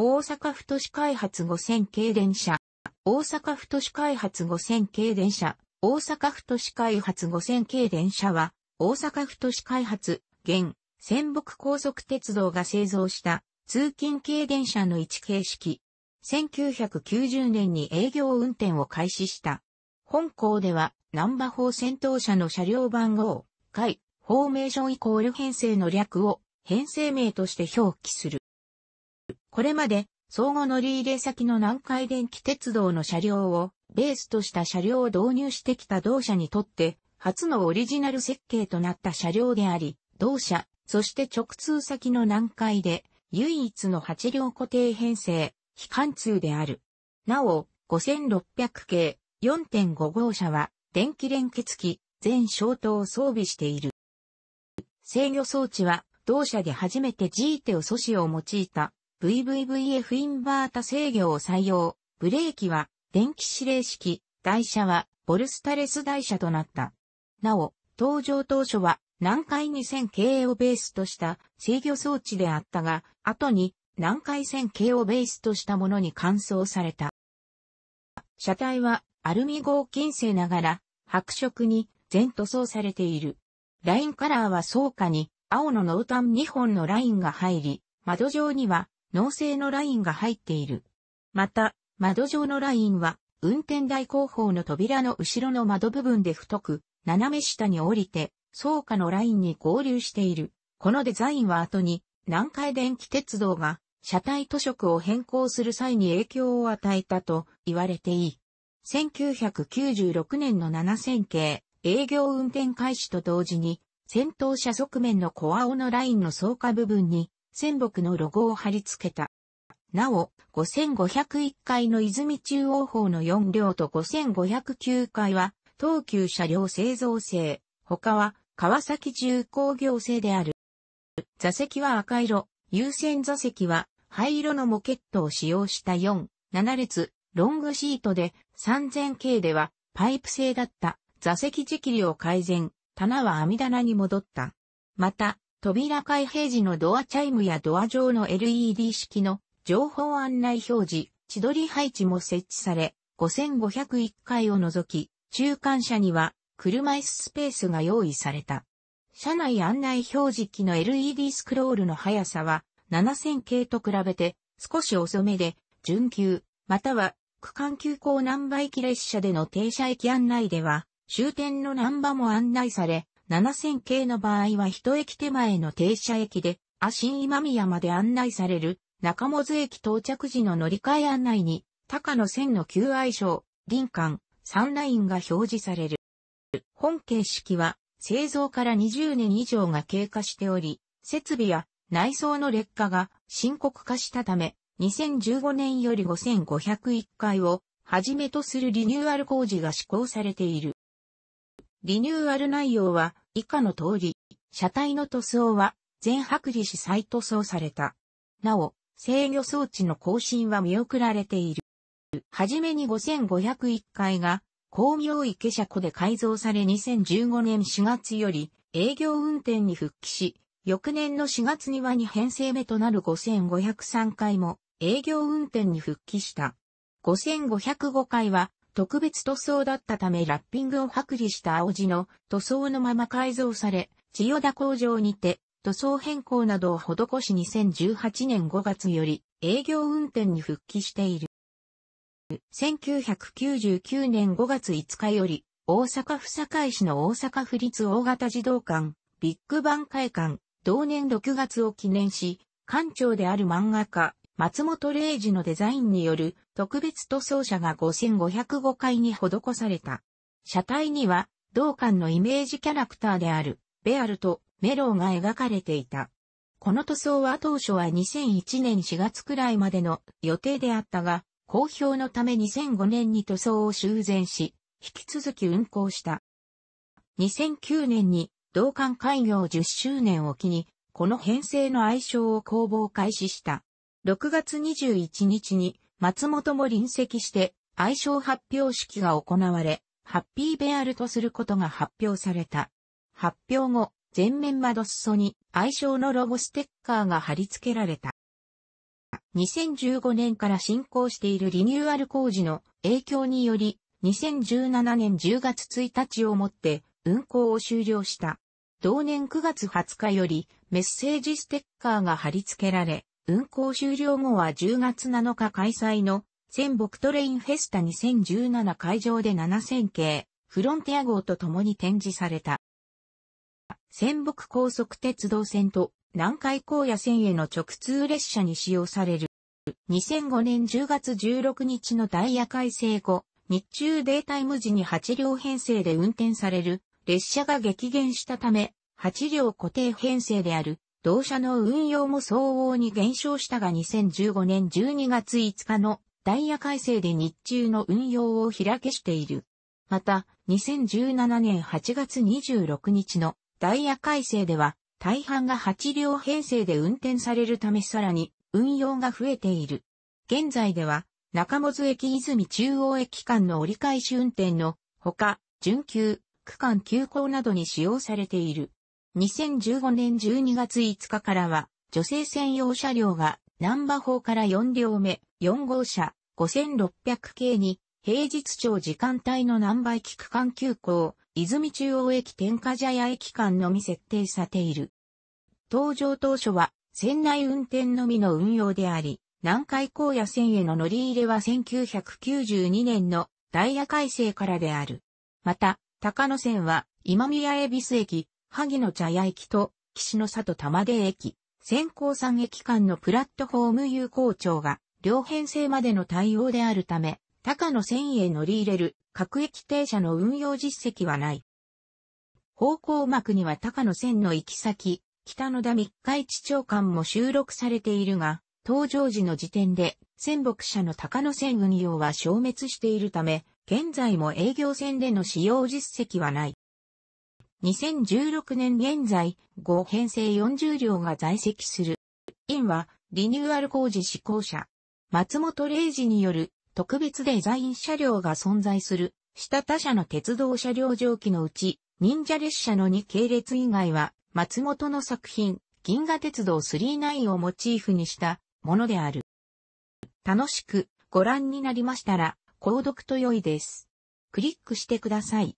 大阪府都市開発5000系電車、大阪府都市開発5000系電車、大阪府都市開発5000系電車は、大阪府都市開発、現、仙北高速鉄道が製造した通勤系電車の一形式。1990年に営業運転を開始した。本校では、南波法先頭車の車両番号、回、フォーメーションイコール編成の略を編成名として表記する。これまで相互乗り入れ先の南海電気鉄道の車両をベースとした車両を導入してきた同社にとって初のオリジナル設計となった車両であり、同社、そして直通先の南海で唯一の8両固定編成、非貫通である。なお、5600系4.5号車は電気連結機、全消灯を装備している。制御装置は同社で初めて G 手を素子を用いた VVVF インバータ制御を採用。ブレーキは電気指令式、台車はボルスタレス台車となった。なお、登場当初は南海2000系をベースとした制御装置であったが、後に南海線系をベースとしたものに換装された。車体はアルミ合金製ながら白色に全塗装されている。ラインカラーは草下に青の濃淡2本のラインが入り、窓上には脳性のラインが入っている。また、窓状のラインは、運転台後方の扉の後ろの窓部分で太く、斜め下に降りて、倉下のラインに合流している。このデザインは後に、南海電気鉄道が、車体塗色を変更する際に影響を与えたと言われていい。1996年の7000系、営業運転開始と同時に、先頭車側面の小青のラインの倉下部分に、仙木のロゴを貼り付けた。なお、5501階の泉中央法の4両と5509階は、東急車両製造製、他は川崎重工業製である。座席は赤色、優先座席は灰色のモケットを使用した4、7列、ロングシートで3 0 0 0系ではパイプ製だった座席仕切りを改善、棚は網棚に戻った。また、扉開閉時のドアチャイムやドア上の LED 式の情報案内表示、千鳥配置も設置され、5501階を除き、中間車には車椅子スペースが用意された。車内案内表示機の LED スクロールの速さは7000系と比べて少し遅めで、準急、または区間急行南波駅列車での停車駅案内では、終点の南波も案内され、7000系の場合は一駅手前の停車駅で、阿新今宮まで案内される、中本駅到着時の乗り換え案内に、高野線の旧愛称、林間、ンラインが表示される。本形式は、製造から20年以上が経過しており、設備や内装の劣化が深刻化したため、2015年より5501回をはじめとするリニューアル工事が施行されている。リニューアル内容は以下の通り、車体の塗装は全剥離し再塗装された。なお、制御装置の更新は見送られている。はじめに5501回が巧妙池車庫で改造され2015年4月より営業運転に復帰し、翌年の4月には2編成目となる5503回も営業運転に復帰した。5505回は特別塗装だったためラッピングを剥離した青地の塗装のまま改造され、千代田工場にて塗装変更などを施し2018年5月より営業運転に復帰している。1999年5月5日より大阪府堺市の大阪府立大型児童館、ビッグバン会館、同年6月を記念し、館長である漫画家、松本零士のデザインによる特別塗装車が5505回に施された。車体には、同館のイメージキャラクターである、ベアルとメロウが描かれていた。この塗装は当初は2001年4月くらいまでの予定であったが、公表のため2005年に塗装を修繕し、引き続き運行した。2009年に同館開業10周年を機に、この編成の愛称を工房開始した。6月21日に松本も臨席して愛称発表式が行われ、ハッピーベアルとすることが発表された。発表後、全面窓裾に愛称のロゴステッカーが貼り付けられた。2015年から進行しているリニューアル工事の影響により、2017年10月1日をもって運行を終了した。同年9月20日よりメッセージステッカーが貼り付けられ、運行終了後は10月7日開催の仙北トレインフェスタ2017会場で7000系フロンティア号と共に展示された。仙北高速鉄道線と南海高野線への直通列車に使用される。2005年10月16日のダイヤ改正後、日中データイム時に8両編成で運転される列車が激減したため、8両固定編成である同社の運用も相応に減少したが2015年12月5日のダイヤ改正で日中の運用を開けしている。また、2017年8月26日のダイヤ改正では、大半が8両編成で運転されるためさらに運用が増えている。現在では、中本駅泉中央駅間の折り返し運転のほか、準急、区間急行などに使用されている。2015年12月5日からは、女性専用車両が、南波法から4両目、4号車、5600系に、平日町時間帯の南波駅区間急行、泉中央駅天下茶屋駅間のみ設定されている。登場当初は、船内運転のみの運用であり、南海高野線への乗り入れは1992年のダイヤ改正からである。また、高野線は今宮恵比寿駅、萩野茶屋駅と岸の里玉出駅、先行山駅間のプラットフォーム有効長が両編成までの対応であるため、高野線へ乗り入れる各駅停車の運用実績はない。方向幕には高野線の行き先、北野田密会地長官も収録されているが、登場時の時点で、仙北社の高野線運用は消滅しているため、現在も営業線での使用実績はない。2016年現在、5編成40両が在籍する。院は、リニューアル工事施行者。松本零士による特別デザイン車両が存在する、下他社の鉄道車両上記のうち、忍者列車の2系列以外は、松本の作品、銀河鉄道39をモチーフにしたものである。楽しくご覧になりましたら、購読と良いです。クリックしてください。